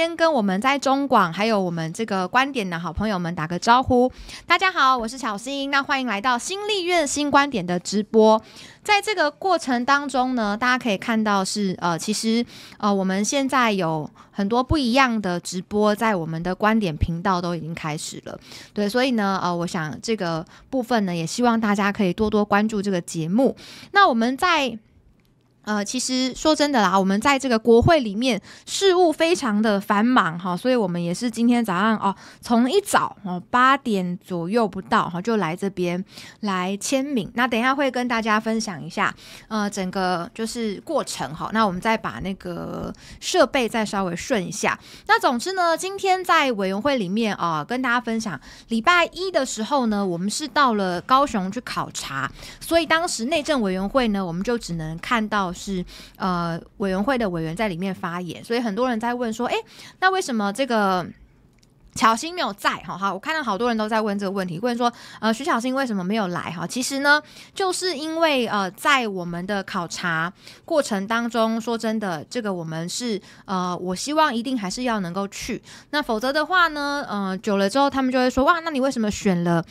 先跟我们在中广还有我们这个观点的好朋友们打个招呼。大家好，我是小新，那欢迎来到新立院新观点的直播。在这个过程当中呢，大家可以看到是呃，其实呃，我们现在有很多不一样的直播在我们的观点频道都已经开始了。对，所以呢呃，我想这个部分呢，也希望大家可以多多关注这个节目。那我们在。呃，其实说真的啦，我们在这个国会里面事务非常的繁忙哈，所以我们也是今天早上哦，从一早哦八点左右不到哈就来这边来签名。那等一下会跟大家分享一下，呃，整个就是过程哈。那我们再把那个设备再稍微顺一下。那总之呢，今天在委员会里面啊，跟大家分享，礼拜一的时候呢，我们是到了高雄去考察，所以当时内政委员会呢，我们就只能看到。是呃，委员会的委员在里面发言，所以很多人在问说，哎，那为什么这个乔欣没有在？哈，哈，我看到好多人都在问这个问题，问说，呃，徐小新为什么没有来？哈，其实呢，就是因为呃，在我们的考察过程当中，说真的，这个我们是呃，我希望一定还是要能够去，那否则的话呢，嗯，久了之后他们就会说，哇，那你为什么选了？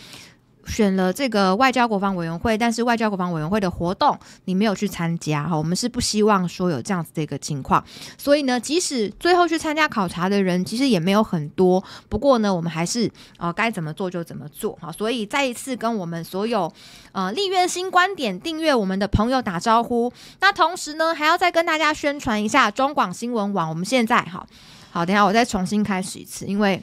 选了这个外交国防委员会，但是外交国防委员会的活动你没有去参加哈，我们是不希望说有这样子的一个情况，所以呢，即使最后去参加考察的人其实也没有很多，不过呢，我们还是呃该怎么做就怎么做哈，所以再一次跟我们所有呃立院新观点订阅我们的朋友打招呼，那同时呢还要再跟大家宣传一下中广新闻网，我们现在哈好，等下我再重新开始一次，因为。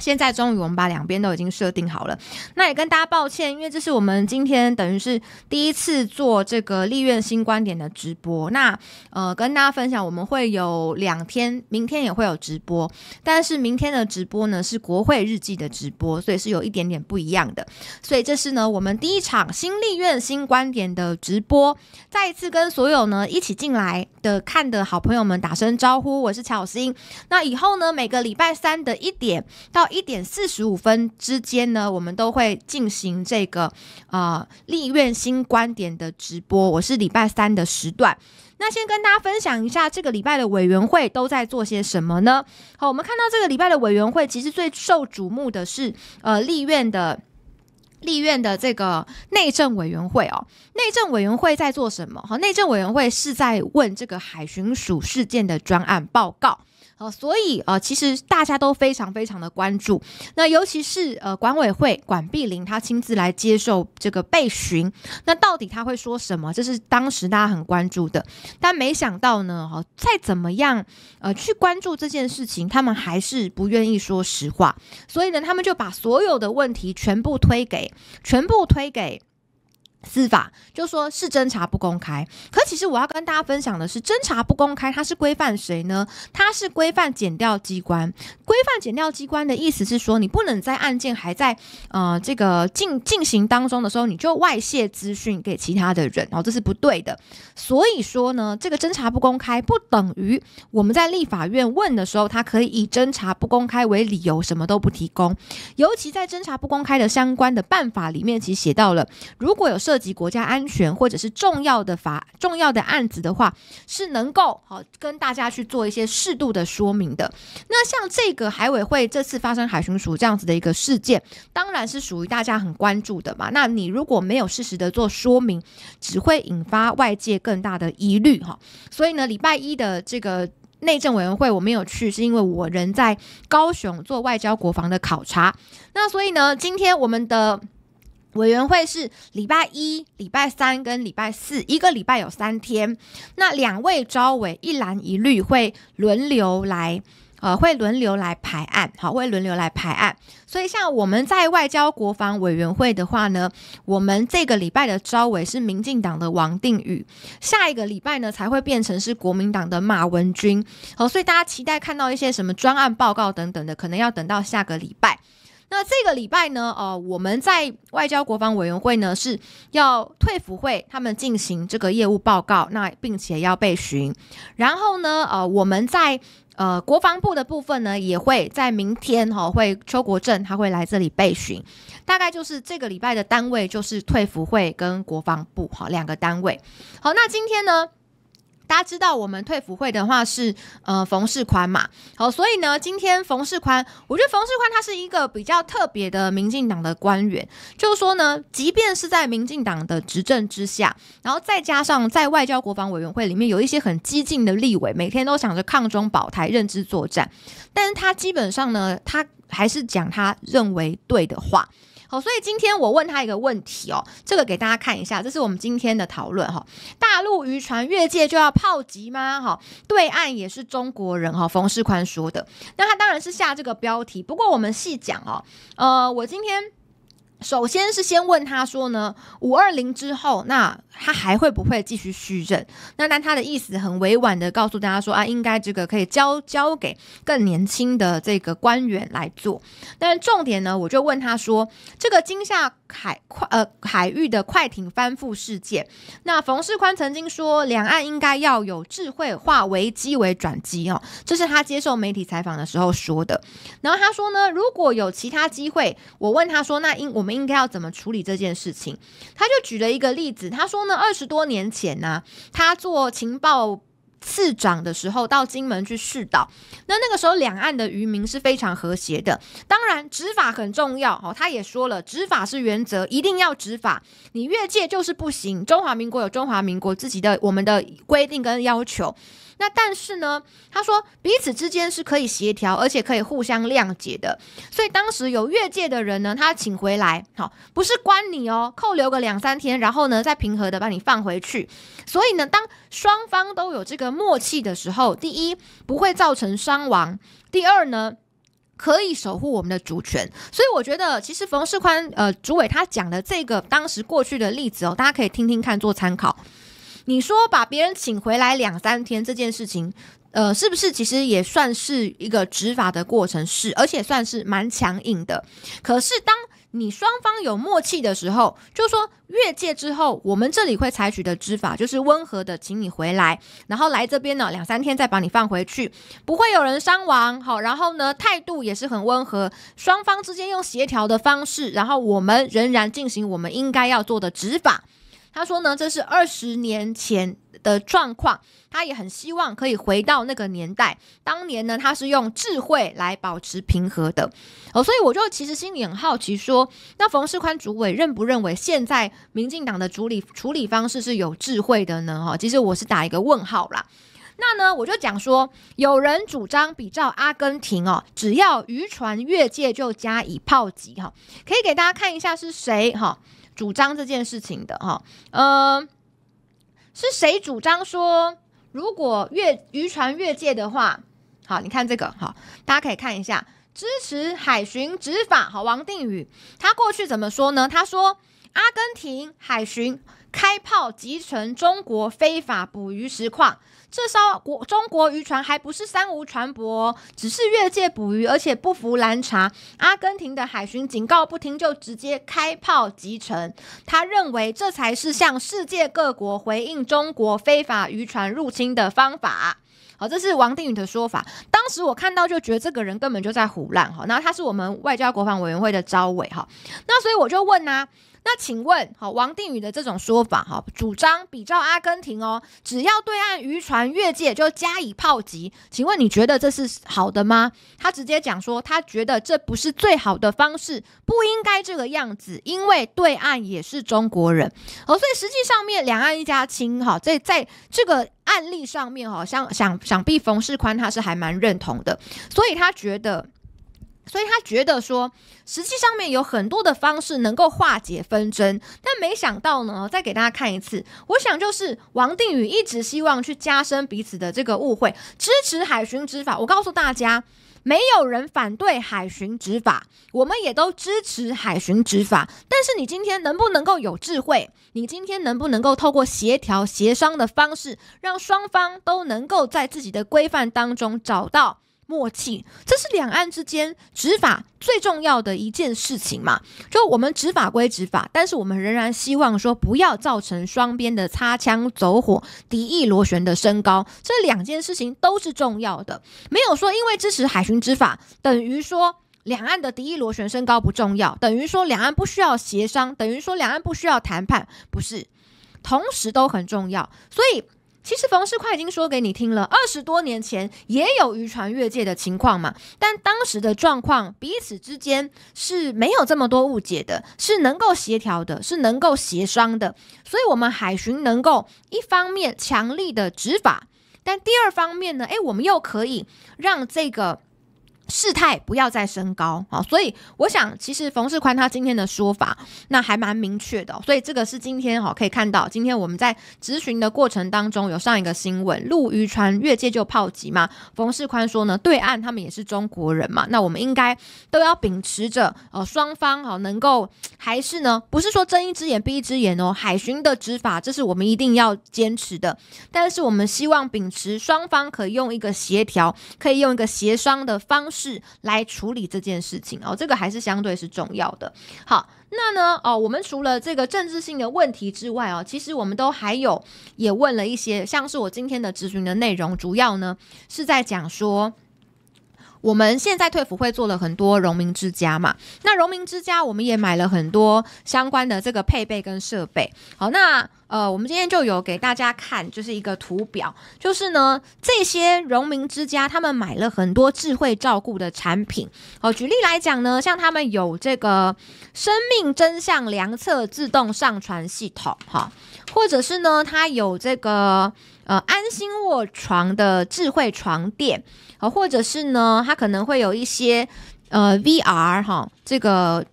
现在终于我们把两边都已经设定好了，那也跟大家抱歉，因为这是我们今天等于是第一次做这个立院新观点的直播。那呃，跟大家分享，我们会有两天，明天也会有直播，但是明天的直播呢是国会日记的直播，所以是有一点点不一样的。所以这是呢我们第一场新立院新观点的直播，再一次跟所有呢一起进来的看的好朋友们打声招呼，我是巧心。那以后呢每个礼拜三的一点到。一点四十五分之间呢，我们都会进行这个呃立院新观点的直播。我是礼拜三的时段，那先跟大家分享一下这个礼拜的委员会都在做些什么呢？好，我们看到这个礼拜的委员会，其实最受瞩目的是呃立院的立院的这个内政委员会哦。内政委员会在做什么？哈，内政委员会是在问这个海巡署事件的专案报告。哦，所以呃，其实大家都非常非常的关注，那尤其是呃管委会管碧玲，他亲自来接受这个被询，那到底他会说什么？这是当时大家很关注的，但没想到呢，哈，再怎么样，呃，去关注这件事情，他们还是不愿意说实话，所以呢，他们就把所有的问题全部推给，全部推给。司法就说“是侦查不公开”，可其实我要跟大家分享的是，侦查不公开它是规范谁呢？它是规范检调机关。规范检调机关的意思是说，你不能在案件还在呃这个进进行当中的时候，你就外泄资讯给其他的人，然后这是不对的。所以说呢，这个侦查不公开不等于我们在立法院问的时候，他可以以侦查不公开为理由什么都不提供。尤其在侦查不公开的相关的办法里面，其实写到了，如果有涉涉及国家安全或者是重要的法、重要的案子的话，是能够好跟大家去做一些适度的说明的。那像这个海委会这次发生海巡署这样子的一个事件，当然是属于大家很关注的嘛。那你如果没有适时的做说明，只会引发外界更大的疑虑哈。所以呢，礼拜一的这个内政委员会我没有去，是因为我人在高雄做外交国防的考察。那所以呢，今天我们的。委员会是礼拜一、礼拜三跟礼拜四，一个礼拜有三天。那两位招委一蓝一绿会轮流来，呃，会轮流来排案，好，会轮流来排案。所以像我们在外交国防委员会的话呢，我们这个礼拜的招委是民进党的王定宇，下一个礼拜呢才会变成是国民党的马文君。好，所以大家期待看到一些什么专案报告等等的，可能要等到下个礼拜。那这个礼拜呢，呃，我们在外交国防委员会呢是要退服会他们进行这个业务报告，那并且要备询，然后呢，呃，我们在呃国防部的部分呢，也会在明天哈，会邱国正他会来这里备询，大概就是这个礼拜的单位就是退服会跟国防部哈两个单位，好，那今天呢？大家知道我们退辅会的话是呃冯世宽嘛，好，所以呢，今天冯世宽，我觉得冯世宽他是一个比较特别的民进党的官员，就是说呢，即便是在民进党的执政之下，然后再加上在外交国防委员会里面有一些很激进的立委，每天都想着抗中保台、认知作战，但是他基本上呢，他还是讲他认为对的话。好，所以今天我问他一个问题哦，这个给大家看一下，这是我们今天的讨论哈。大陆渔船越界就要炮击吗？哈，对岸也是中国人哈，冯世宽说的。那他当然是下这个标题，不过我们细讲哦。呃，我今天。首先是先问他说呢，五二零之后，那他还会不会继续续任？那但他的意思很委婉的告诉大家说啊，应该这个可以交交给更年轻的这个官员来做。但重点呢，我就问他说，这个今夏海快呃海域的快艇翻覆事件，那冯世宽曾经说，两岸应该要有智慧化危机为转机哦，这是他接受媒体采访的时候说的。然后他说呢，如果有其他机会，我问他说，那因我们。应该要怎么处理这件事情？他就举了一个例子，他说呢，二十多年前呢，他做情报次长的时候，到金门去试导。那那个时候，两岸的渔民是非常和谐的。当然，执法很重要哦。他也说了，执法是原则，一定要执法。你越界就是不行。中华民国有中华民国自己的我们的规定跟要求。那但是呢，他说彼此之间是可以协调，而且可以互相谅解的。所以当时有越界的人呢，他请回来，好，不是关你哦，扣留个两三天，然后呢再平和的把你放回去。所以呢，当双方都有这个默契的时候，第一不会造成伤亡，第二呢可以守护我们的主权。所以我觉得，其实冯世宽呃主委他讲的这个当时过去的例子哦，大家可以听听看做参考。你说把别人请回来两三天这件事情，呃，是不是其实也算是一个执法的过程？是，而且算是蛮强硬的。可是当你双方有默契的时候，就说越界之后，我们这里会采取的执法就是温和的，请你回来，然后来这边呢两三天再把你放回去，不会有人伤亡。好，然后呢态度也是很温和，双方之间用协调的方式，然后我们仍然进行我们应该要做的执法。他说呢，这是二十年前的状况，他也很希望可以回到那个年代。当年呢，他是用智慧来保持平和的，哦，所以我就其实心里很好奇，说那冯世宽主委认不认为现在民进党的处理处理方式是有智慧的呢？哈，其实我是打一个问号啦。那呢，我就讲说，有人主张比照阿根廷哦，只要渔船越界就加以炮击，哈，可以给大家看一下是谁，哈。主张这件事情的哈，呃，是谁主张说如果越渔船越界的话？好，你看这个哈，大家可以看一下，支持海巡执法。好，王定宇他过去怎么说呢？他说。阿根廷海巡开炮击沉中国非法捕鱼实况，这艘国中国渔船还不是三无船舶，只是越界捕鱼，而且不服拦查。阿根廷的海巡警告不停，就直接开炮击沉。他认为这才是向世界各国回应中国非法渔船入侵的方法。好，这是王定宇的说法。当时我看到就觉得这个人根本就在胡乱哈。那他是我们外交国防委员会的招委哈。那所以我就问呐。那请问，好，王定宇的这种说法，哈，主张比照阿根廷哦，只要对岸渔船越界就加以炮击。请问你觉得这是好的吗？他直接讲说，他觉得这不是最好的方式，不应该这个样子，因为对岸也是中国人哦，所以实际上面两岸一家亲，哈，在在这个案例上面，哈，像想想必冯世宽他是还蛮认同的，所以他觉得。所以他觉得说，实际上面有很多的方式能够化解纷争，但没想到呢，再给大家看一次，我想就是王定宇一直希望去加深彼此的这个误会，支持海巡执法。我告诉大家，没有人反对海巡执法，我们也都支持海巡执法。但是你今天能不能够有智慧？你今天能不能够透过协调、协商的方式，让双方都能够在自己的规范当中找到？默契，这是两岸之间执法最重要的一件事情嘛？就我们执法归执法，但是我们仍然希望说不要造成双边的擦枪走火、敌意螺旋的升高，这两件事情都是重要的。没有说因为支持海巡执法，等于说两岸的敌意螺旋升高不重要，等于说两岸不需要协商，等于说两岸不需要谈判，不是，同时都很重要，所以。其实冯世快已经说给你听了，二十多年前也有渔船越界的情况嘛，但当时的状况彼此之间是没有这么多误解的，是能够协调的，是能够协商的，所以我们海巡能够一方面强力的执法，但第二方面呢，诶，我们又可以让这个。事态不要再升高啊！所以我想，其实冯世宽他今天的说法，那还蛮明确的。所以这个是今天哈，可以看到，今天我们在咨询的过程当中，有上一个新闻，陆渔船越界就炮击嘛，冯世宽说呢，对岸他们也是中国人嘛，那我们应该都要秉持着，呃，双方哈能够还是呢，不是说睁一只眼闭一只眼哦，海巡的执法这是我们一定要坚持的。但是我们希望秉持双方可以用一个协调，可以用一个协商的方式。是来处理这件事情哦，这个还是相对是重要的。好，那呢，哦，我们除了这个政治性的问题之外，哦，其实我们都还有也问了一些，像是我今天的咨询的内容，主要呢是在讲说。我们现在退服会做了很多荣民之家嘛，那荣民之家我们也买了很多相关的这个配备跟设备。好，那呃，我们今天就有给大家看，就是一个图表，就是呢这些荣民之家他们买了很多智慧照顾的产品。好，举例来讲呢，像他们有这个生命真相量测自动上传系统，哈，或者是呢，它有这个。呃，安心卧床的智慧床垫，啊，或者是呢，它可能会有一些呃，VR 哈，这个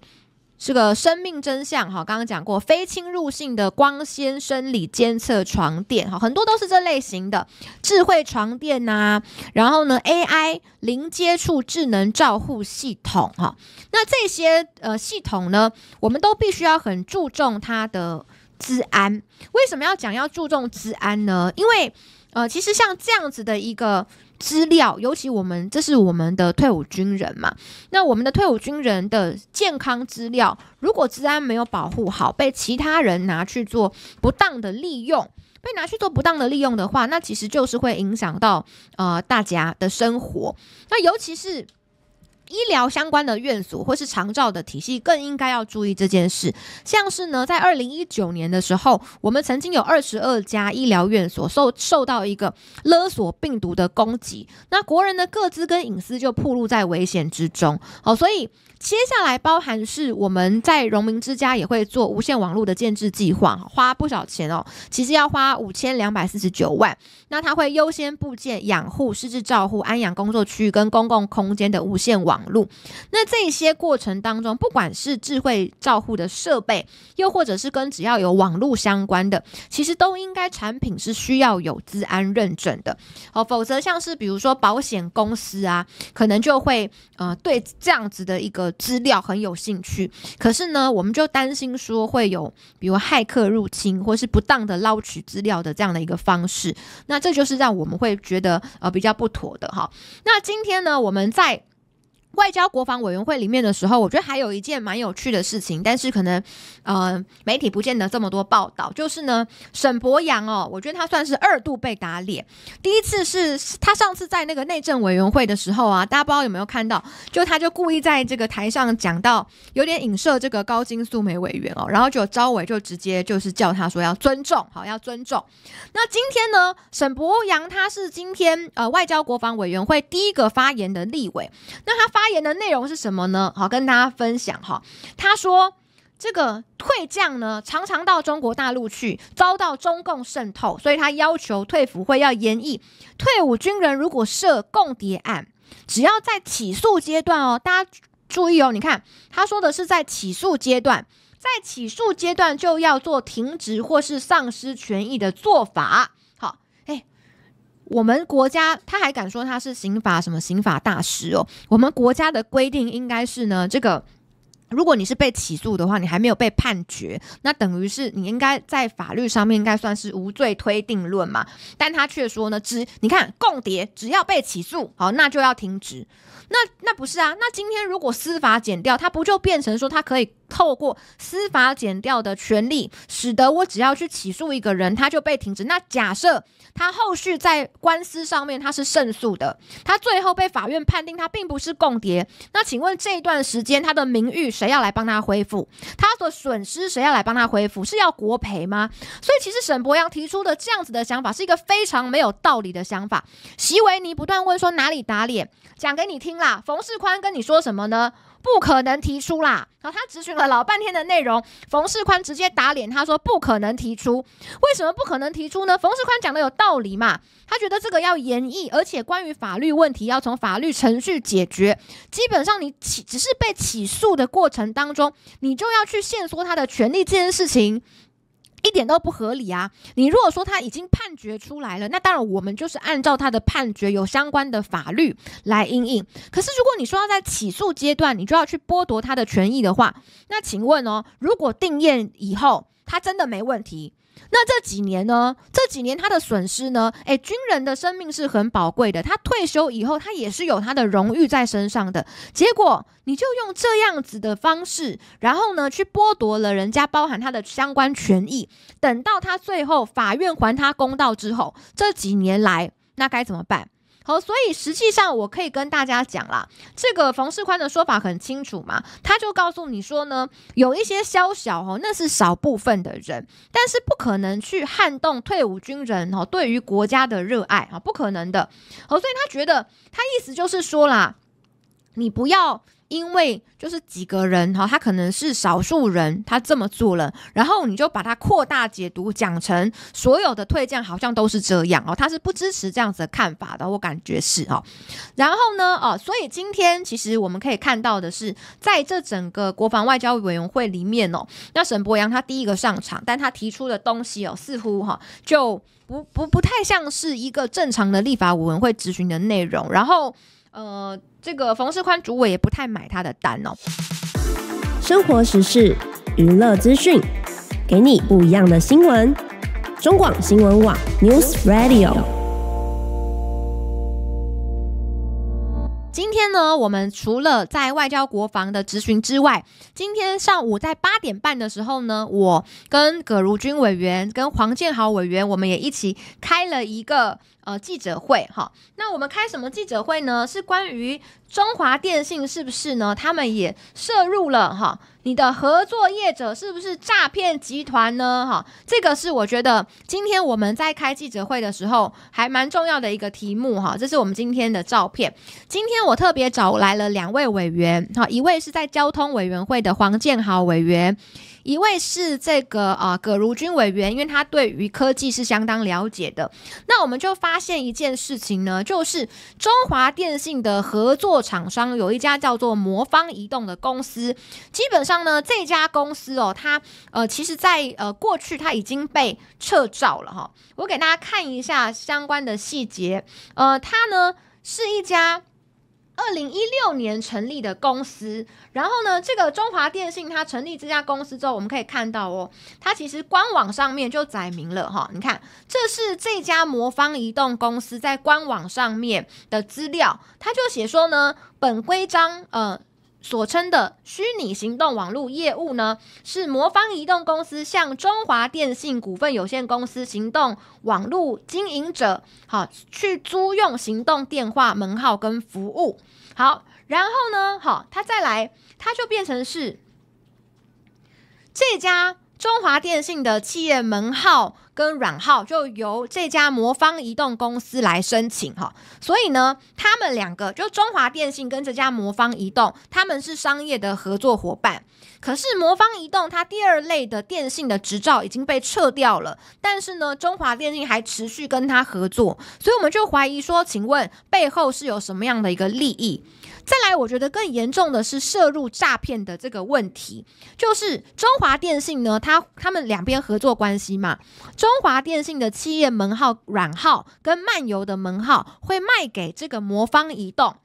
这个生命真相哈，刚刚讲过非侵入性的光纤生理监测床垫哈，很多都是这类型的智慧床垫呐。然后呢，AI 零接触智能照护系统哈，那这些呃系统呢，我们都必须要很注重它的。治安为什么要讲要注重治安呢？因为，呃，其实像这样子的一个资料，尤其我们这是我们的退伍军人嘛，那我们的退伍军人的健康资料，如果治安没有保护好，被其他人拿去做不当的利用，被拿去做不当的利用的话，那其实就是会影响到呃大家的生活，那尤其是。医疗相关的院所或是长照的体系，更应该要注意这件事。像是呢，在二零一九年的时候，我们曾经有二十二家医疗院所受受到一个勒索病毒的攻击，那国人的各自跟隐私就暴露在危险之中。好，所以。接下来包含是我们在荣民之家也会做无线网络的建置计划，花不少钱哦，其实要花五千两百四十九万。那它会优先部件养护、失智照护、安养工作区跟公共空间的无线网络。那这些过程当中，不管是智慧照护的设备，又或者是跟只要有网络相关的，其实都应该产品是需要有资安认证的哦，否则像是比如说保险公司啊，可能就会呃对这样子的一个。资料很有兴趣，可是呢，我们就担心说会有比如骇客入侵，或是不当的捞取资料的这样的一个方式，那这就是让我们会觉得呃比较不妥的哈。那今天呢，我们在。外交国防委员会里面的时候，我觉得还有一件蛮有趣的事情，但是可能呃媒体不见得这么多报道，就是呢，沈博阳哦，我觉得他算是二度被打脸。第一次是他上次在那个内政委员会的时候啊，大家不知道有没有看到，就他就故意在这个台上讲到有点影射这个高金素梅委员哦，然后就有招委就直接就是叫他说要尊重，好要尊重。那今天呢，沈博洋他是今天呃外交国防委员会第一个发言的立委，那他发。他言的内容是什么呢？好，跟大家分享哈。他说，这个退将呢，常常到中国大陆去，遭到中共渗透，所以他要求退伍会要严议。退伍军人如果涉共谍案，只要在起诉阶段哦，大家注意哦，你看他说的是在起诉阶段，在起诉阶段就要做停职或是丧失权益的做法。我们国家他还敢说他是刑法什么刑法大师哦？我们国家的规定应该是呢，这个如果你是被起诉的话，你还没有被判决，那等于是你应该在法律上面应该算是无罪推定论嘛？但他却说呢，只你看共谍只要被起诉，好那就要停职，那那不是啊？那今天如果司法减掉，他不就变成说他可以？透过司法减掉的权利，使得我只要去起诉一个人，他就被停职。那假设他后续在官司上面他是胜诉的，他最后被法院判定他并不是共谍，那请问这一段时间他的名誉谁要来帮他恢复？他的损失谁要来帮他恢复？是要国赔吗？所以其实沈博阳提出的这样子的想法是一个非常没有道理的想法。席维尼不断问说哪里打脸？讲给你听啦，冯世宽跟你说什么呢？不可能提出啦！然后他咨询了老半天的内容，冯世宽直接打脸，他说不可能提出。为什么不可能提出呢？冯世宽讲的有道理嘛？他觉得这个要严议，而且关于法律问题要从法律程序解决。基本上你起只是被起诉的过程当中，你就要去限缩他的权利这件事情。一点都不合理啊！你如果说他已经判决出来了，那当然我们就是按照他的判决，有相关的法律来应应。可是如果你说要在起诉阶段，你就要去剥夺他的权益的话，那请问哦，如果定验以后他真的没问题？那这几年呢？这几年他的损失呢？哎，军人的生命是很宝贵的。他退休以后，他也是有他的荣誉在身上的。结果，你就用这样子的方式，然后呢，去剥夺了人家包含他的相关权益。等到他最后法院还他公道之后，这几年来，那该怎么办？好，所以实际上我可以跟大家讲啦，这个冯世宽的说法很清楚嘛，他就告诉你说呢，有一些宵小哦，那是少部分的人，但是不可能去撼动退伍军人哦对于国家的热爱啊，不可能的。哦，所以他觉得，他意思就是说啦，你不要。因为就是几个人哈，他可能是少数人，他这么做了，然后你就把它扩大解读，讲成所有的退将好像都是这样哦，他是不支持这样子的看法的，我感觉是哦。然后呢，哦，所以今天其实我们可以看到的是，在这整个国防外交委员会里面哦，那沈博洋他第一个上场，但他提出的东西哦，似乎哈就不不不太像是一个正常的立法委员会咨询的内容，然后。呃，这个冯世宽主委也不太买他的单哦。生活时事、娱乐资讯，给你不一样的新闻。中广新闻网 News Radio。今天呢，我们除了在外交国防的咨询之外，今天上午在八点半的时候呢，我跟葛如军委员、跟黄建豪委员，我们也一起开了一个呃记者会哈。那我们开什么记者会呢？是关于中华电信是不是呢？他们也涉入了哈。你的合作业者是不是诈骗集团呢？哈，这个是我觉得今天我们在开记者会的时候还蛮重要的一个题目哈。这是我们今天的照片。今天我特别找来了两位委员，哈，一位是在交通委员会的黄建豪委员，一位是这个啊葛如军委员，因为他对于科技是相当了解的。那我们就发现一件事情呢，就是中华电信的合作厂商有一家叫做魔方移动的公司，基本上。呢，这家公司哦，它呃，其实，在呃过去，它已经被撤照了哈。我给大家看一下相关的细节。呃，它呢是一家二零一六年成立的公司。然后呢，这个中华电信它成立这家公司之后，我们可以看到哦，它其实官网上面就载明了哈。你看，这是这家魔方移动公司在官网上面的资料，它就写说呢，本规章呃。所称的虚拟行动网络业务呢，是魔方移动公司向中华电信股份有限公司行动网络经营者，好去租用行动电话门号跟服务。好，然后呢，好，它再来，它就变成是这家中华电信的企业门号。跟软号就由这家魔方移动公司来申请哈，所以呢，他们两个就中华电信跟这家魔方移动，他们是商业的合作伙伴。可是魔方移动它第二类的电信的执照已经被撤掉了，但是呢，中华电信还持续跟它合作，所以我们就怀疑说，请问背后是有什么样的一个利益？再来，我觉得更严重的是涉入诈骗的这个问题，就是中华电信呢，它他们两边合作关系嘛，中华电信的企业门号软号跟漫游的门号会卖给这个魔方移动。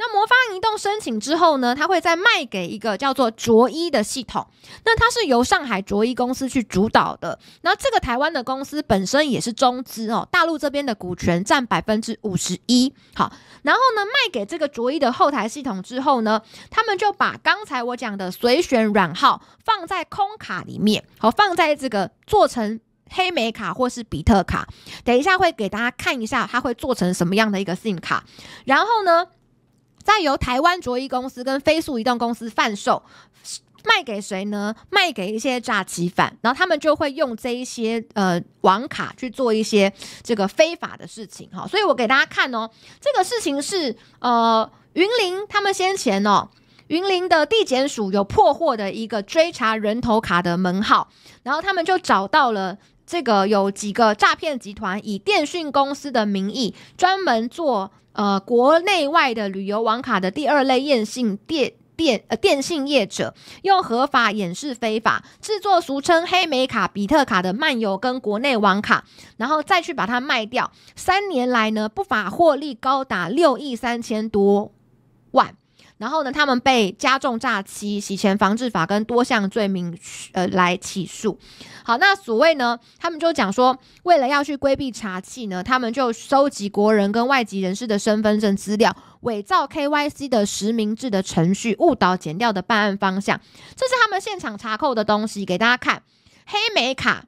那魔方移动申请之后呢，它会再卖给一个叫做卓一的系统。那它是由上海卓一公司去主导的。那这个台湾的公司本身也是中资哦，大陆这边的股权占百分之五十一。好，然后呢，卖给这个卓一的后台系统之后呢，他们就把刚才我讲的随选软号放在空卡里面，好，放在这个做成黑莓卡或是比特卡。等一下会给大家看一下它会做成什么样的一个 SIM 卡。然后呢？再由台湾卓一公司跟飞速移动公司贩售，卖给谁呢？卖给一些诈欺犯，然后他们就会用这一些呃网卡去做一些这个非法的事情哈。所以我给大家看哦，这个事情是呃云林他们先前哦，云林的地检署有破获的一个追查人头卡的门号，然后他们就找到了。这个有几个诈骗集团以电讯公司的名义，专门做呃国内外的旅游网卡的第二类验信电电电信业者，用合法掩饰非法制作，俗称黑莓卡、比特卡的漫游跟国内网卡，然后再去把它卖掉。三年来呢，不法获利高达六亿三千多万。然后呢，他们被加重诈欺、洗钱防治法跟多项罪名，呃，来起诉。好，那所谓呢，他们就讲说，为了要去规避查缉呢，他们就收集国人跟外籍人士的身份证资料，伪造 KYC 的实名制的程序，误导减掉的办案方向。这是他们现场查扣的东西，给大家看黑莓卡。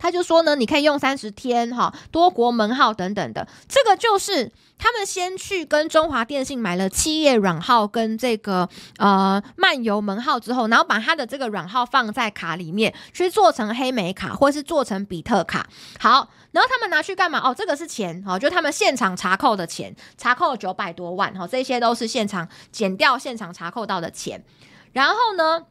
他就说呢，你可以用三十天哈，多国门号等等的，这个就是他们先去跟中华电信买了企业软号跟这个呃漫游门号之后，然后把他的这个软号放在卡里面去做成黑莓卡或者是做成比特卡。好，然后他们拿去干嘛？哦，这个是钱哦，就他们现场查扣的钱，查扣了九百多万哈，这些都是现场减掉现场查扣到的钱。然后呢，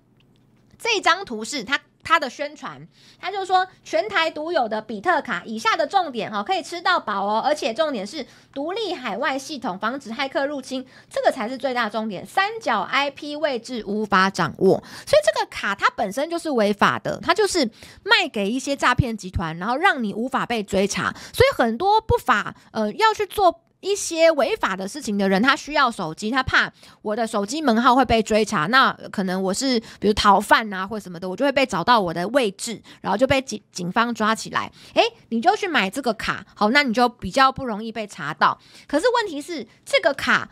这张图是他。他的宣传，他就说全台独有的比特卡以下的重点哈，可以吃到饱哦，而且重点是独立海外系统，防止骇客入侵，这个才是最大重点。三角 IP 位置无法掌握，所以这个卡它本身就是违法的，它就是卖给一些诈骗集团，然后让你无法被追查。所以很多不法呃要去做。一些违法的事情的人，他需要手机，他怕我的手机门号会被追查，那可能我是比如逃犯啊或什么的，我就会被找到我的位置，然后就被警警方抓起来。诶，你就去买这个卡，好，那你就比较不容易被查到。可是问题是，这个卡。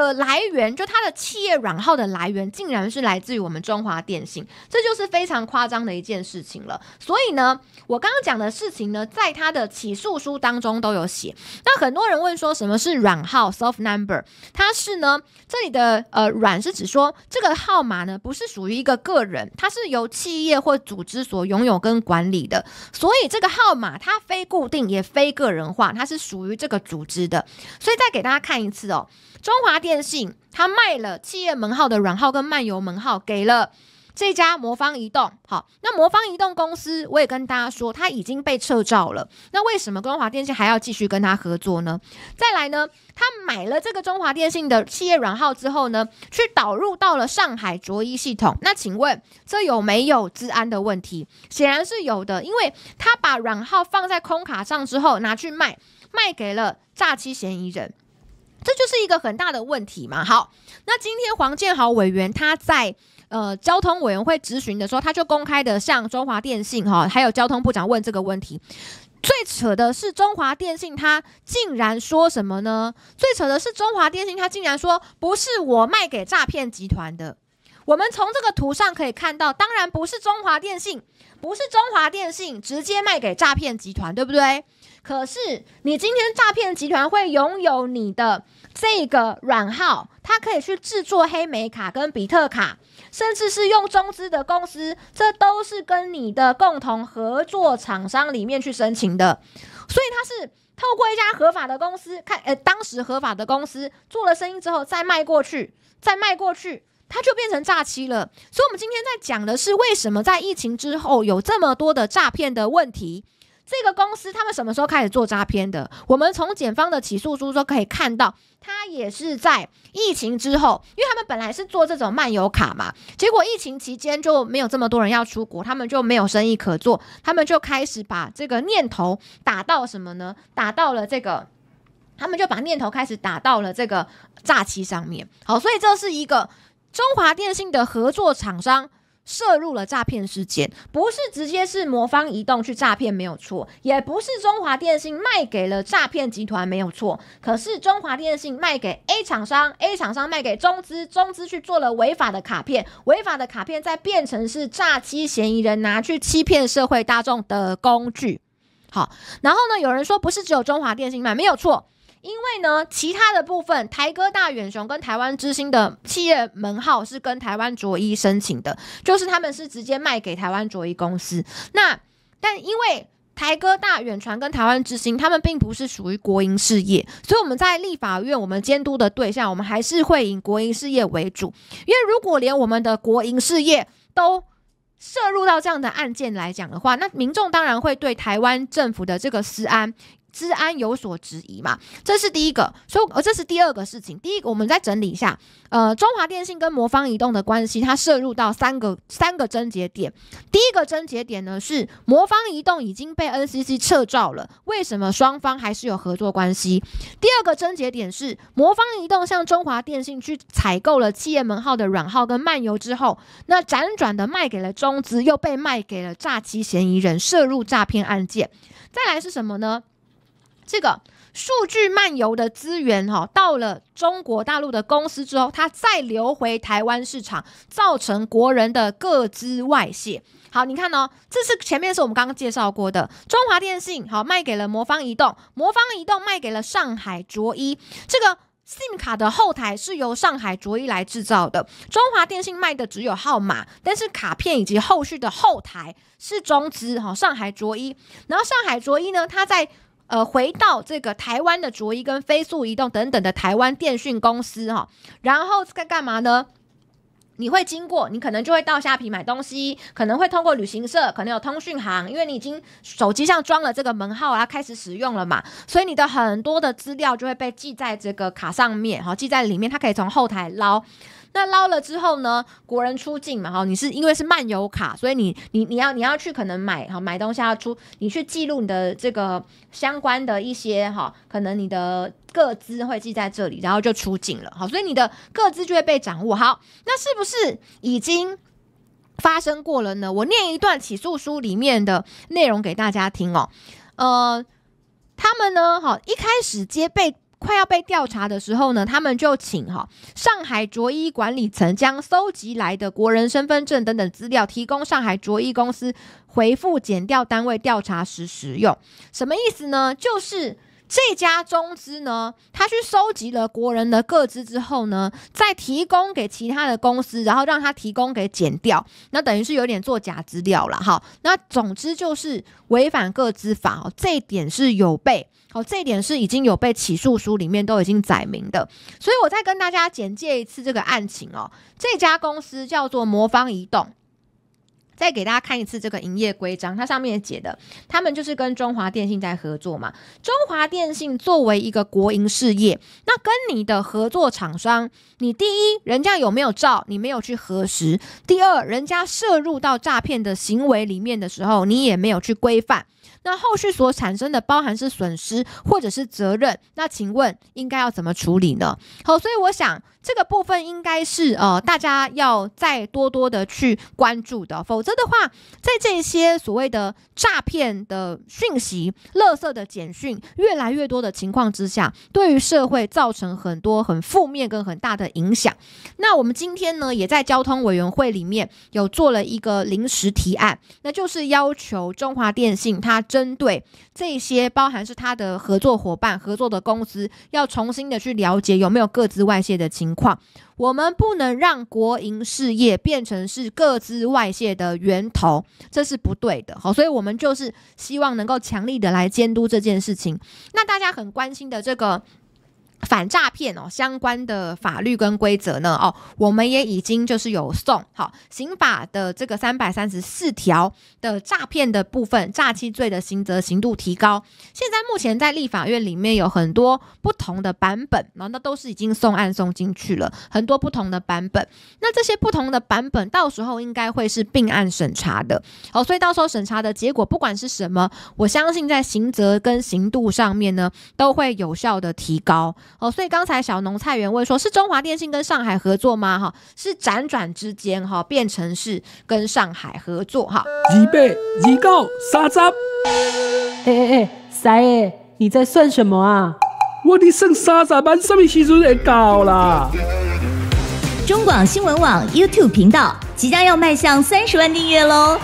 的来源就它的企业软号的来源，竟然是来自于我们中华电信，这就是非常夸张的一件事情了。所以呢，我刚刚讲的事情呢，在它的起诉书当中都有写。那很多人问说，什么是软号 （soft number）？它是呢，这里的呃“软”是指说这个号码呢不是属于一个个人，它是由企业或组织所拥有跟管理的。所以这个号码它非固定也非个人化，它是属于这个组织的。所以再给大家看一次哦。中华电信他卖了企业门号的软号跟漫游门号给了这家魔方移动，好，那魔方移动公司我也跟大家说，它已经被撤照了。那为什么中华电信还要继续跟他合作呢？再来呢，他买了这个中华电信的企业软号之后呢，去导入到了上海卓一系统。那请问这有没有治安的问题？显然是有的，因为他把软号放在空卡上之后拿去卖，卖给了诈欺嫌疑人。这就是一个很大的问题嘛。好，那今天黄建豪委员他在呃交通委员会咨询的时候，他就公开的向中华电信哈还有交通部长问这个问题。最扯的是中华电信，他竟然说什么呢？最扯的是中华电信，他竟然说不是我卖给诈骗集团的。我们从这个图上可以看到，当然不是中华电信，不是中华电信直接卖给诈骗集团，对不对？可是你今天诈骗集团会拥有你的。这个软号，它可以去制作黑莓卡跟比特卡，甚至是用中资的公司，这都是跟你的共同合作厂商里面去申请的。所以它是透过一家合法的公司，看呃当时合法的公司做了生意之后再卖过去，再卖过去，它就变成诈欺了。所以我们今天在讲的是，为什么在疫情之后有这么多的诈骗的问题。这个公司他们什么时候开始做诈骗的？我们从检方的起诉书说可以看到，他也是在疫情之后，因为他们本来是做这种漫游卡嘛，结果疫情期间就没有这么多人要出国，他们就没有生意可做，他们就开始把这个念头打到什么呢？打到了这个，他们就把念头开始打到了这个诈欺上面。好，所以这是一个中华电信的合作厂商。涉入了诈骗事件，不是直接是魔方移动去诈骗没有错，也不是中华电信卖给了诈骗集团没有错，可是中华电信卖给 A 厂商，A 厂商卖给中资，中资去做了违法的卡片，违法的卡片再变成是诈欺嫌疑人拿去欺骗社会大众的工具。好，然后呢？有人说不是只有中华电信卖，没有错。因为呢，其他的部分，台哥大远雄跟台湾之星的企业门号是跟台湾卓一申请的，就是他们是直接卖给台湾卓一公司。那但因为台哥大远传跟台湾之星，他们并不是属于国营事业，所以我们在立法院我们监督的对象，我们还是会以国营事业为主。因为如果连我们的国营事业都涉入到这样的案件来讲的话，那民众当然会对台湾政府的这个施安。治安有所质疑嘛，这是第一个。所以，这是第二个事情。第一个，我们再整理一下。呃，中华电信跟魔方移动的关系，它涉入到三个三个症结点。第一个症结点呢是魔方移动已经被 NCC 撤照了，为什么双方还是有合作关系？第二个症结点是魔方移动向中华电信去采购了企业门号的软号跟漫游之后，那辗转的卖给了中资，又被卖给了诈欺嫌疑人，涉入诈骗案件。再来是什么呢？这个数据漫游的资源哈，到了中国大陆的公司之后，它再流回台湾市场，造成国人的各资外泄。好，你看哦，这是前面是我们刚刚介绍过的，中华电信好卖给了魔方移动，魔方移动卖给了上海卓一。这个 SIM 卡的后台是由上海卓一来制造的，中华电信卖的只有号码，但是卡片以及后续的后台是中资哈，上海卓一。然后上海卓一呢，它在呃，回到这个台湾的卓一跟飞速移动等等的台湾电讯公司哈，然后在干嘛呢？你会经过，你可能就会到下皮买东西，可能会通过旅行社，可能有通讯行，因为你已经手机上装了这个门号啊，开始使用了嘛，所以你的很多的资料就会被记在这个卡上面，哈，记在里面，它可以从后台捞。那捞了之后呢？国人出境嘛，哈，你是因为是漫游卡，所以你你你要你要去可能买哈买东西要出，你去记录你的这个相关的一些哈，可能你的个资会记在这里，然后就出境了，好，所以你的个资就会被掌握。好，那是不是已经发生过了呢？我念一段起诉书里面的内容给大家听哦。呃，他们呢，哈，一开始接被。快要被调查的时候呢，他们就请哈上海卓一管理层将搜集来的国人身份证等等资料提供上海卓一公司回复检调单位调查时使用。什么意思呢？就是这家中资呢，他去收集了国人的个资之后呢，再提供给其他的公司，然后让他提供给减掉，那等于是有点做假资料了。哈。那总之就是违反个资法哦，这一点是有被。哦，这一点是已经有被起诉书里面都已经载明的，所以我再跟大家简介一次这个案情哦。这家公司叫做魔方移动，再给大家看一次这个营业规章，它上面写的，他们就是跟中华电信在合作嘛。中华电信作为一个国营事业，那跟你的合作厂商，你第一人家有没有照，你没有去核实；第二人家涉入到诈骗的行为里面的时候，你也没有去规范。那后续所产生的，包含是损失或者是责任，那请问应该要怎么处理呢？好，所以我想。这个部分应该是呃，大家要再多多的去关注的，否则的话，在这些所谓的诈骗的讯息、垃圾的简讯越来越多的情况之下，对于社会造成很多很负面跟很大的影响。那我们今天呢，也在交通委员会里面有做了一个临时提案，那就是要求中华电信它针对这些包含是它的合作伙伴合作的公司，要重新的去了解有没有各自外泄的情。况，我们不能让国营事业变成是各自外泄的源头，这是不对的。好，所以我们就是希望能够强力的来监督这件事情。那大家很关心的这个。反诈骗哦，相关的法律跟规则呢哦，我们也已经就是有送好刑法的这个三百三十四条的诈骗的部分，诈欺罪的刑责刑度提高。现在目前在立法院里面有很多不同的版本，然后那都是已经送案送进去了很多不同的版本。那这些不同的版本到时候应该会是并案审查的好，所以到时候审查的结果不管是什么，我相信在刑责跟刑度上面呢，都会有效的提高。哦，所以刚才小农菜园问说，是中华电信跟上海合作吗？哈，是辗转之间，哈，变成是跟上海合作哈。二备，一告三十，哎哎哎，三爷你在算什么啊？我的剩三十万，什么时阵来搞啦？中广新闻网 YouTube 频道即将要迈向三十万订阅喽，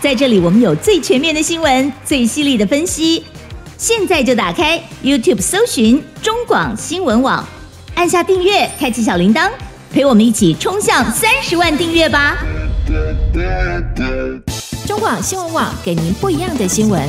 在这里我们有最全面的新闻，最犀利的分析。现在就打开 YouTube，搜寻中广新闻网，按下订阅，开启小铃铛，陪我们一起冲向三十万订阅吧！中广新闻网给您不一样的新闻。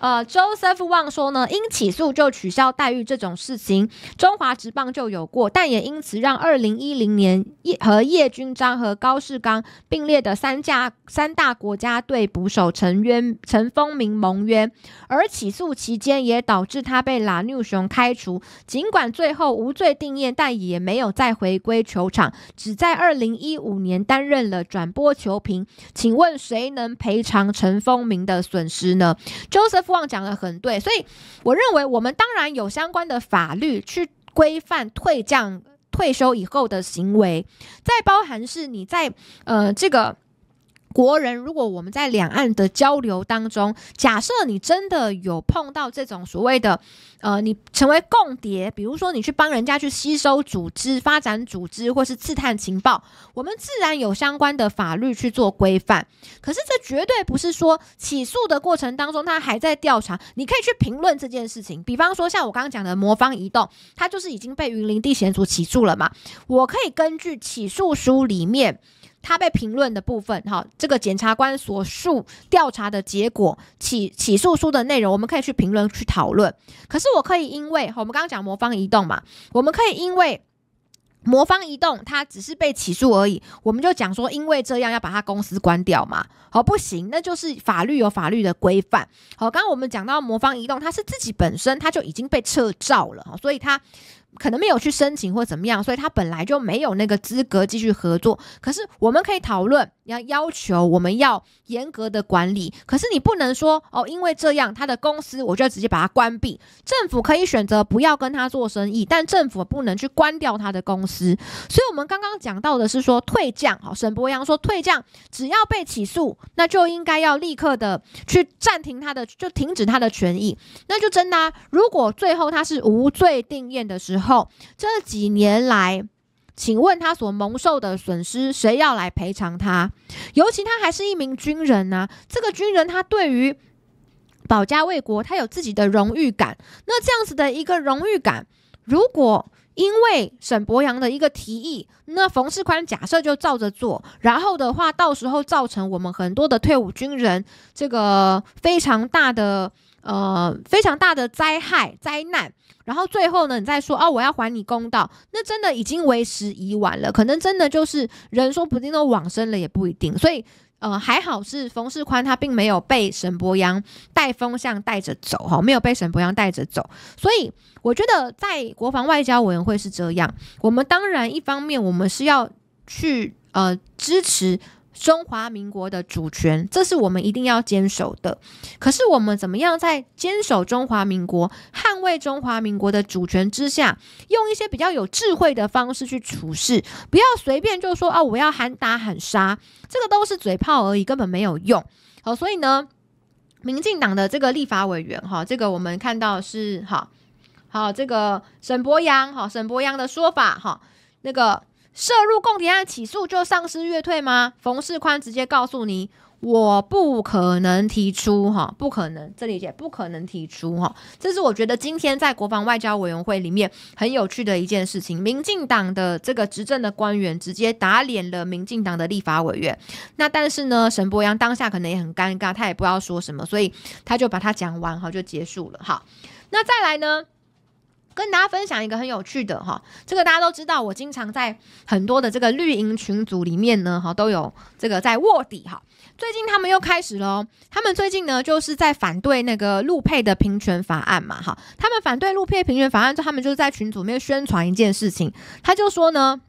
呃，Joseph Wang 说呢，因起诉就取消待遇这种事情，中华职棒就有过，但也因此让2010年叶和叶君章和高世刚并列的三家三大国家队捕手陈渊、陈丰明蒙冤。而起诉期间也导致他被拉 a 熊开除，尽管最后无罪定谳，但也没有再回归球场，只在2015年担任了转播球评。请问谁能赔偿陈丰明的损失呢？Joseph。富旺讲的很对，所以我认为我们当然有相关的法律去规范退将退休以后的行为，再包含是你在呃这个。国人，如果我们在两岸的交流当中，假设你真的有碰到这种所谓的，呃，你成为共谍，比如说你去帮人家去吸收组织、发展组织，或是刺探情报，我们自然有相关的法律去做规范。可是这绝对不是说起诉的过程当中他还在调查，你可以去评论这件事情。比方说像我刚刚讲的魔方移动，它就是已经被云林地检署起诉了嘛，我可以根据起诉书里面。他被评论的部分，哈，这个检察官所述调查的结果、起起诉书的内容，我们可以去评论、去讨论。可是我可以，因为我们刚刚讲魔方移动嘛，我们可以因为魔方移动它只是被起诉而已，我们就讲说因为这样要把它公司关掉嘛，好，不行，那就是法律有法律的规范。好，刚刚我们讲到魔方移动，它是自己本身它就已经被撤照了，所以它。可能没有去申请或怎么样，所以他本来就没有那个资格继续合作。可是我们可以讨论。要要求我们要严格的管理，可是你不能说哦，因为这样他的公司，我就直接把它关闭。政府可以选择不要跟他做生意，但政府不能去关掉他的公司。所以，我们刚刚讲到的是说退降，好，沈波阳说退降，只要被起诉，那就应该要立刻的去暂停他的，就停止他的权益。那就真的，如果最后他是无罪定验的时候，这几年来。请问他所蒙受的损失，谁要来赔偿他？尤其他还是一名军人呢。这个军人他对于保家卫国，他有自己的荣誉感。那这样子的一个荣誉感，如果……因为沈博洋的一个提议，那冯世宽假设就照着做，然后的话，到时候造成我们很多的退伍军人这个非常大的呃非常大的灾害灾难，然后最后呢，你再说哦，我要还你公道，那真的已经为时已晚了，可能真的就是人说不定都往生了也不一定，所以。呃，还好是冯世宽，他并没有被沈博阳带风向带着走哈，没有被沈博阳带着走，所以我觉得在国防外交委员会是这样，我们当然一方面我们是要去呃支持。中华民国的主权，这是我们一定要坚守的。可是，我们怎么样在坚守中华民国、捍卫中华民国的主权之下，用一些比较有智慧的方式去处事，不要随便就说啊，我要喊打喊杀，这个都是嘴炮而已，根本没有用。好，所以呢，民进党的这个立法委员哈，这个我们看到是哈，好，这个沈博阳，好，沈博阳的说法哈，那个。涉入共谍案起诉就丧失越退吗？冯世宽直接告诉你，我不可能提出哈，不可能，这里也不可能提出哈。这是我觉得今天在国防外交委员会里面很有趣的一件事情。民进党的这个执政的官员直接打脸了民进党的立法委员。那但是呢，沈博阳当下可能也很尴尬，他也不知道说什么，所以他就把它讲完哈，就结束了。好，那再来呢？跟大家分享一个很有趣的哈，这个大家都知道。我经常在很多的这个绿营群组里面呢，哈，都有这个在卧底哈。最近他们又开始喽，他们最近呢就是在反对那个路配的平权法案嘛，哈。他们反对路配平权法案之后，他们就是在群组里面宣传一件事情，他就说呢，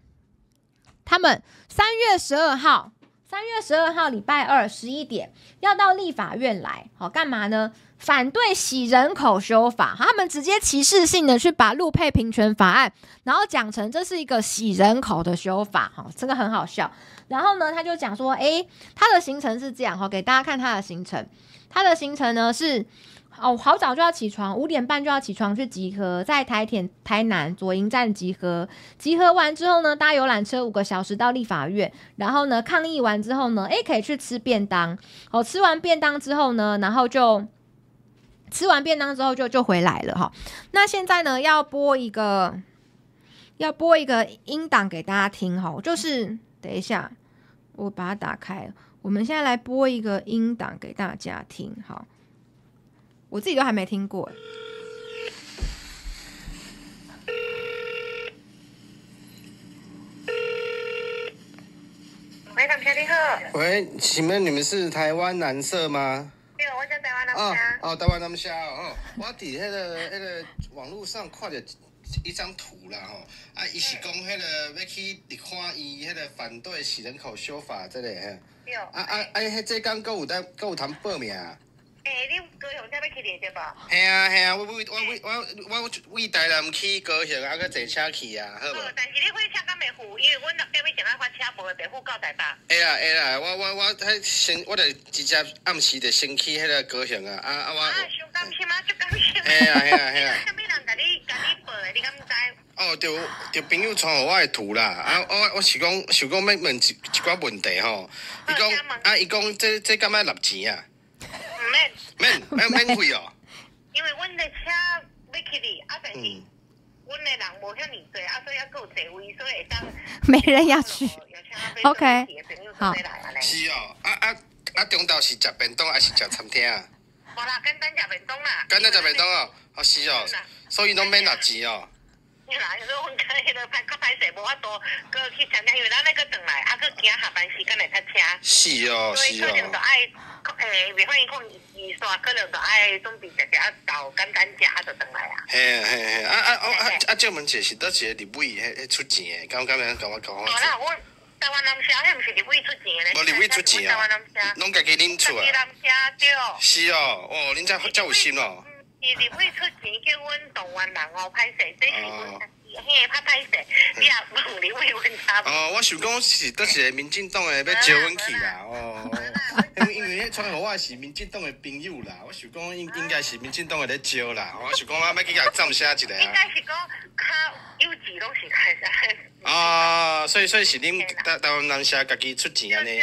他们三月十二号，三月十二号礼拜二十一点要到立法院来，好干嘛呢？反对洗人口修法，他们直接歧视性的去把陆配平权法案，然后讲成这是一个洗人口的修法，哈，这个很好笑。然后呢，他就讲说，哎，他的行程是这样，哈，给大家看他的行程。他的行程呢是，哦，好早就要起床，五点半就要起床去集合，在台田台南左营站集合。集合完之后呢，搭游览车五个小时到立法院，然后呢，抗议完之后呢，哎，可以去吃便当。哦，吃完便当之后呢，然后就。吃完便当之后就就回来了哈，那现在呢要播一个，要播一个音档给大家听哈，就是等一下我把它打开，我们现在来播一个音档给大家听哈。我自己都还没听过。喂，你喂，请问你们是台湾蓝色吗？哦，台湾他虾、写哦，我伫迄个、迄个网络上看着一张图啦吼，啊，伊是讲迄个要去立法院迄个反对死人口修法这个。嘿，啊啊啊，迄浙江阁有在，阁有通报名。诶，你高雄车要去连接无？系啊系啊，我我我我我台南去高雄，啊，佫坐车去啊，好无？但是你火车敢袂赴，因为阮内底咪真爱发车，无会袂赴到台北。会啊会啊，我我我先，我着直接暗时着先去迄个高雄啊，啊啊我。啊，收感虾米？收感虾米？哎呀哎呀哎呀！收讲 人甲你甲你报的，你敢知？哦，着着朋友传我个图啦，啊我我是讲，想讲要问一一寡问题吼，伊讲啊伊讲这这敢要立钱啊？免免免费哦，因为阮的车要去哩，啊，但是，阮的人无遐尼多，啊，所以要够坐位，所以会当没人要去。OK，好。是哦，啊啊啊，中昼是食便当还是食餐厅啊？无啦，简单食便当啦。简单食便当哦，啊是哦，所以拢免拿钱哦。你来，所以我看迄个拍，个拍摄无法多，个去参加，因为咱那个转来，啊，佫惊下班时间来塞车。是哦，是哦。诶，未可能讲二二刷，可能就爱准备食些豆，简单食下就转来啊。嘿吓嘿啊啊哦啊啊，这门事是倒一个立伟，迄迄出钱诶，刚刚才跟我讲。哦，然，我台湾人写，迄毋是立伟出钱咧。无立伟出钱啊，台湾拢家己恁厝啊。台湾南下对。是哦，哦，恁遮较有心哦。是立伟出钱叫阮台湾人哦，拍摄这是。哦，我想讲是倒一个民进党的要招阮去啦，哦，因为因为迄个我也是民进党的朋友啦，我想讲应应该是民进党的咧招啦，我想讲我要去甲站下一个。应该是讲，较幼稚拢是会使。哦，所以所以是恁当当人写家己出钱安尼，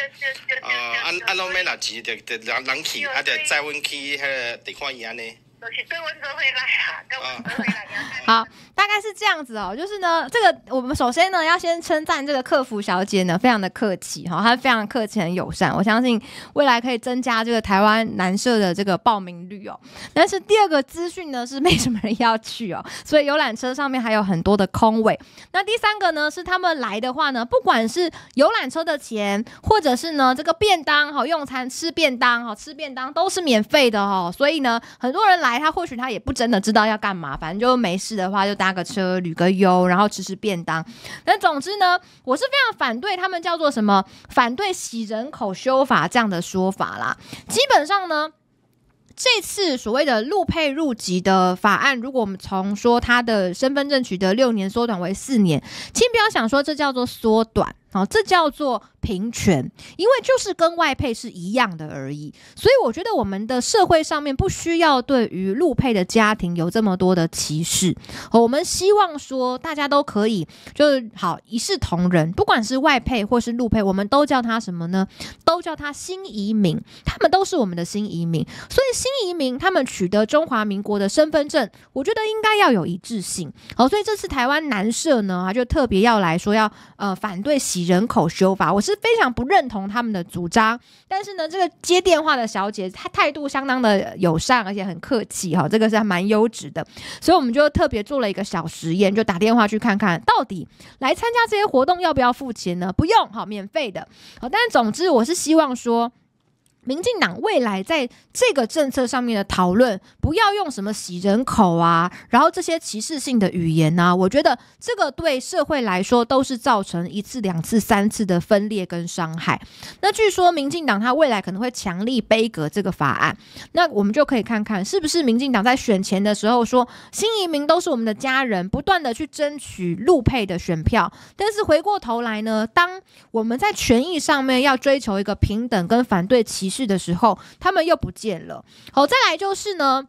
哦，啊啊拢要偌钱，着着人去，啊着载阮去迄个地方伊安尼。所以 好，大概是这样子哦。就是呢，这个我们首先呢要先称赞这个客服小姐呢，非常的客气哈，她非常客气，很友善。我相信未来可以增加这个台湾男社的这个报名率哦。但是第二个资讯呢是 没什么人要去哦，所以游览车上面还有很多的空位。那第三个呢是他们来的话呢，不管是游览车的钱，或者是呢这个便当哈用餐吃便当哈吃便当都是免费的哈，所以呢很多人来。他或许他也不真的知道要干嘛，反正就没事的话就搭个车旅个游，然后吃吃便当。但总之呢，我是非常反对他们叫做什么反对洗人口修法这样的说法啦。基本上呢，这次所谓的陆配入籍的法案，如果我们从说他的身份证取得六年缩短为四年，请不要想说这叫做缩短。好，这叫做平权，因为就是跟外配是一样的而已。所以我觉得我们的社会上面不需要对于陆配的家庭有这么多的歧视。我们希望说大家都可以就好一视同仁，不管是外配或是陆配，我们都叫他什么呢？都叫他新移民，他们都是我们的新移民。所以新移民他们取得中华民国的身份证，我觉得应该要有一致性。哦，所以这次台湾男社呢，他就特别要来说要呃反对。以人口修法，我是非常不认同他们的主张。但是呢，这个接电话的小姐她态度相当的友善，而且很客气哈，这个是蛮优质的。所以我们就特别做了一个小实验，就打电话去看看到底来参加这些活动要不要付钱呢？不用，好，免费的。好，但总之我是希望说。民进党未来在这个政策上面的讨论，不要用什么洗人口啊，然后这些歧视性的语言呐，我觉得这个对社会来说都是造成一次、两次、三次的分裂跟伤害。那据说民进党他未来可能会强力背革这个法案，那我们就可以看看是不是民进党在选前的时候说新移民都是我们的家人，不断的去争取陆配的选票，但是回过头来呢，当我们在权益上面要追求一个平等跟反对歧。是的时候，他们又不见了。好，再来就是呢，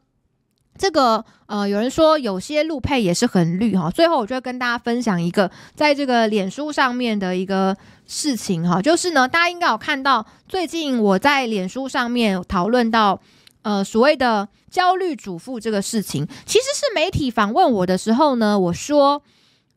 这个呃，有人说有些路配也是很绿哈。最后，我就跟大家分享一个，在这个脸书上面的一个事情哈，就是呢，大家应该有看到，最近我在脸书上面讨论到呃所谓的焦虑主妇这个事情，其实是媒体访问我的时候呢，我说，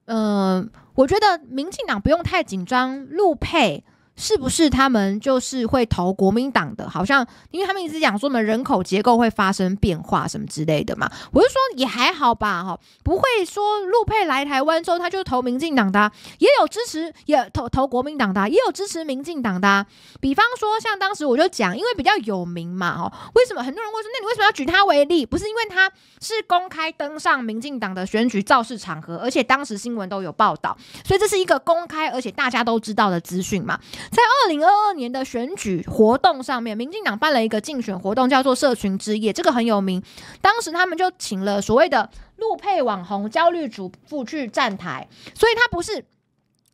嗯，我觉得民进党不用太紧张路配。是不是他们就是会投国民党的？好像因为他们一直讲说我们人口结构会发生变化什么之类的嘛。我就说也还好吧，哈，不会说陆配来台湾之后他就投民进党的，也有支持也投投国民党的，也有支持民进党的。比方说像当时我就讲，因为比较有名嘛，哦，为什么很多人会说那你为什么要举他为例？不是因为他是公开登上民进党的选举造势场合，而且当时新闻都有报道，所以这是一个公开而且大家都知道的资讯嘛。在二零二二年的选举活动上面，民进党办了一个竞选活动，叫做“社群之夜”，这个很有名。当时他们就请了所谓的路配网红、焦虑主妇去站台，所以他不是。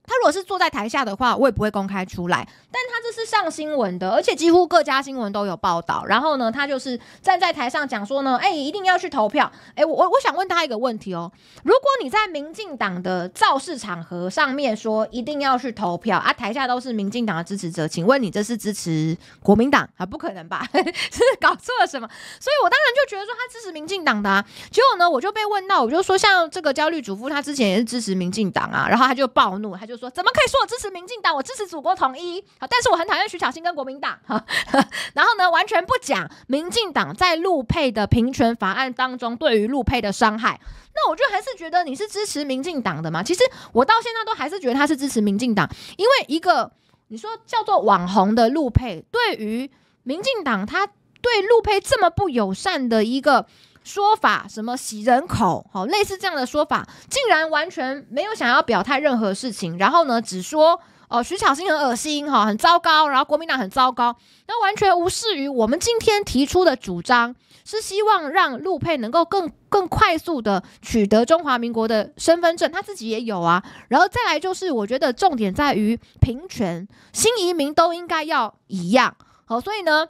他如果是坐在台下的话，我也不会公开出来。但他这是上新闻的，而且几乎各家新闻都有报道。然后呢，他就是站在台上讲说呢，哎，一定要去投票。哎，我我我想问他一个问题哦，如果你在民进党的造势场合上面说一定要去投票啊，台下都是民进党的支持者，请问你这是支持国民党啊？不可能吧？是搞错了什么？所以我当然就觉得说他支持民进党的。结果呢，我就被问到，我就说像这个焦虑主妇，她之前也是支持民进党啊，然后他就暴怒，他就。说怎么可以说我支持民进党？我支持祖国统一。好，但是我很讨厌徐巧芯跟国民党。然后呢，完全不讲民进党在陆配的平权法案当中对于陆配的伤害。那我就还是觉得你是支持民进党的嘛？其实我到现在都还是觉得他是支持民进党，因为一个你说叫做网红的陆配，对于民进党，他对陆配这么不友善的一个。说法什么洗人口，好类似这样的说法，竟然完全没有想要表态任何事情，然后呢，只说哦徐巧芯很恶心哈，很糟糕，然后国民党很糟糕，那完全无视于我们今天提出的主张，是希望让陆配能够更更快速的取得中华民国的身份证，他自己也有啊，然后再来就是我觉得重点在于平权，新移民都应该要一样，好，所以呢。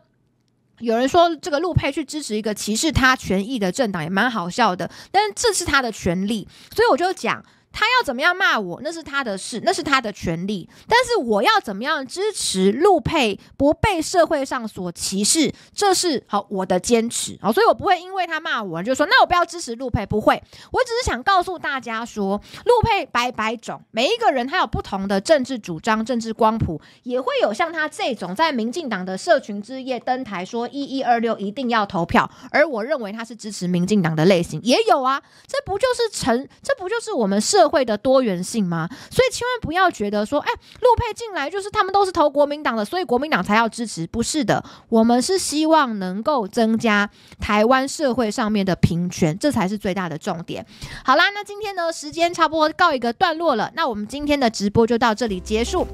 有人说这个陆配去支持一个歧视他权益的政党也蛮好笑的，但这是他的权利，所以我就讲。他要怎么样骂我，那是他的事，那是他的权利。但是我要怎么样支持陆配不被社会上所歧视，这是好我的坚持好，所以我不会因为他骂我就说那我不要支持陆配，不会。我只是想告诉大家说，陆配百百种，每一个人他有不同的政治主张、政治光谱，也会有像他这种在民进党的社群之夜登台说一一二六一定要投票，而我认为他是支持民进党的类型，也有啊。这不就是成？这不就是我们社？社会的多元性吗？所以千万不要觉得说，哎，陆配进来就是他们都是投国民党的，所以国民党才要支持，不是的。我们是希望能够增加台湾社会上面的平权，这才是最大的重点。好啦，那今天呢，时间差不多告一个段落了，那我们今天的直播就到这里结束。